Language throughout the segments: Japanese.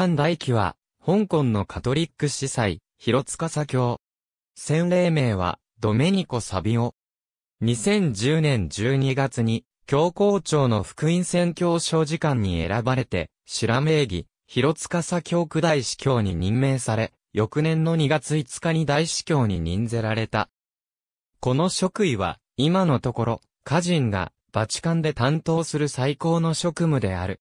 潘大輝は、香港のカトリック司祭、広司教。洗礼名は、ドメニコ・サビオ。2010年12月に、教皇庁の福音宣教書時間に選ばれて、白名義、広司教区大司教に任命され、翌年の2月5日に大司教に任ぜられた。この職位は、今のところ、家人が、バチカンで担当する最高の職務である。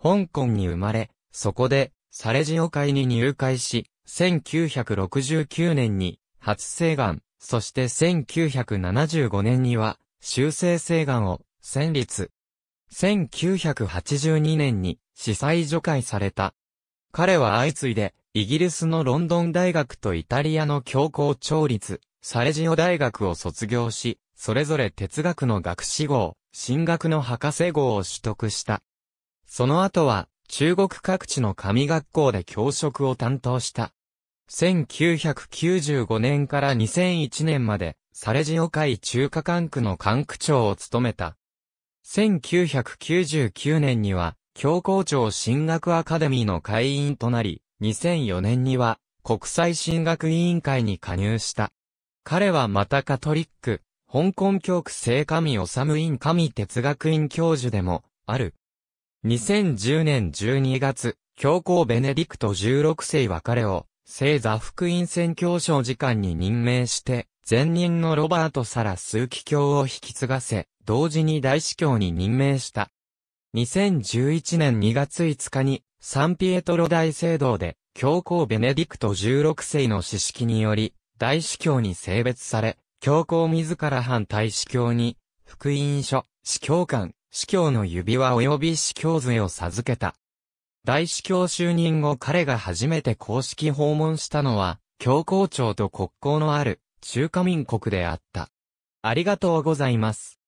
香港に生まれ、そこで、サレジオ会に入会し、1969年に、初生願、そして1975年には、修正生願を、戦立。1982年に、司祭除会された。彼は相次いで、イギリスのロンドン大学とイタリアの教皇調律、サレジオ大学を卒業し、それぞれ哲学の学士号、進学の博士号を取得した。その後は、中国各地の神学校で教職を担当した。1995年から2001年まで、サレジオ会中華管区の管区長を務めた。1999年には、教皇庁進学アカデミーの会員となり、2004年には、国際進学委員会に加入した。彼はまたカトリック、香港教区聖神治院神哲学院教授でも、ある。2010年12月、教皇ベネディクト16世は彼を、聖座福音宣教書時間に任命して、前任のロバート・サラスーキ教を引き継がせ、同時に大司教に任命した。2011年2月5日に、サンピエトロ大聖堂で、教皇ベネディクト16世の指式により、大司教に性別され、教皇自ら反大司教に、福音書、司教官、司教の指輪及び司教杖を授けた。大司教就任後彼が初めて公式訪問したのは、教皇庁と国交のある中華民国であった。ありがとうございます。